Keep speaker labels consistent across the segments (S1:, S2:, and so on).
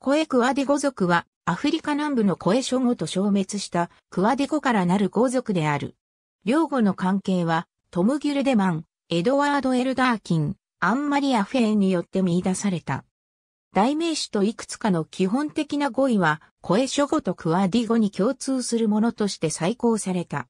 S1: コエクワデ語族は、アフリカ南部のコエ諸語と消
S2: 滅したクワデ語からなる語族である。両語の関係は、トム・ギュルデマン、エドワード・エルダーキン、アンマリア・フェーンによって見出された。代名詞といくつかの基本的な語彙は、コエ諸語とクワディ語に共通するものとして再考された。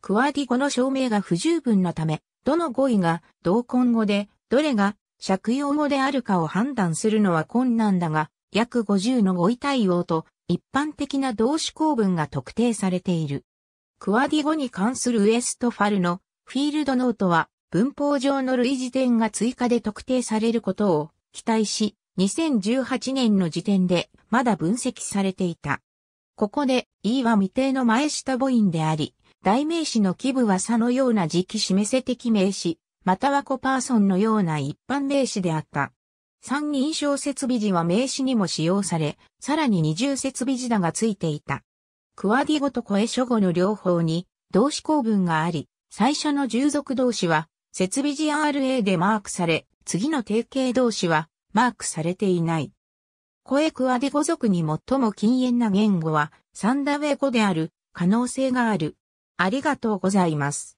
S2: クワディ語の証明が不十分なため、どの語彙が同根語で、どれが借用語であるかを判断するのは困難だが、約50の語位対応と一般的な動詞構文が特定されている。クワディ語に関するウエストファルのフィールドノートは文法上の類似点が追加で特定されることを期待し、2018年の時点でまだ分析されていた。ここで E は未定の前下母音であり、代名詞の基部は差のような時期示せ的名詞、またはコパーソンのような一般名詞であった。三人称設備時は名詞にも使用され、さらに二重設備時だがついていた。クワディ語と声書語の両方に動詞構文があり、最初の従属動詞は設備時 RA でマークされ、次の定型動詞はマークされていない。声クワディ語族に最も禁煙な言語はサンダウェイ語
S1: である可能性がある。ありがとうございます。